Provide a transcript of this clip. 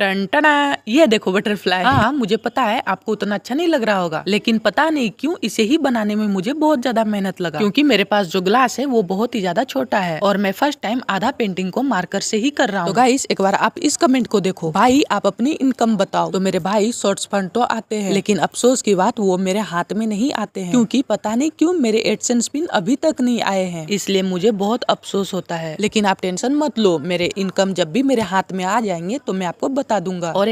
ton टना ये देखो बटरफ्लाई हाँ, हाँ मुझे पता है आपको उतना अच्छा नहीं लग रहा होगा लेकिन पता नहीं क्यों इसे ही बनाने में मुझे बहुत ज्यादा मेहनत लगा क्योंकि मेरे पास जो ग्लास है वो बहुत ही ज्यादा छोटा है और मैं फर्स्ट टाइम आधा पेंटिंग को मार्कर से ही कर रहा हूँ तो गाइस एक बार आप इस कमेंट को देखो भाई आप अपनी इनकम बताओ तो मेरे भाई शॉर्ट्स फंड तो आते हैं लेकिन अफसोस की बात वो मेरे हाथ में नहीं आते हैं क्योंकि पता नहीं क्यों मेरे एडसेंस पिन अभी तक नहीं आए हैं इसलिए मुझे बहुत अफसोस होता है लेकिन आप टेंशन मत लो मेरे इनकम जब भी मेरे हाथ में आ जाएंगे तो मैं आपको बता बता दूंगा और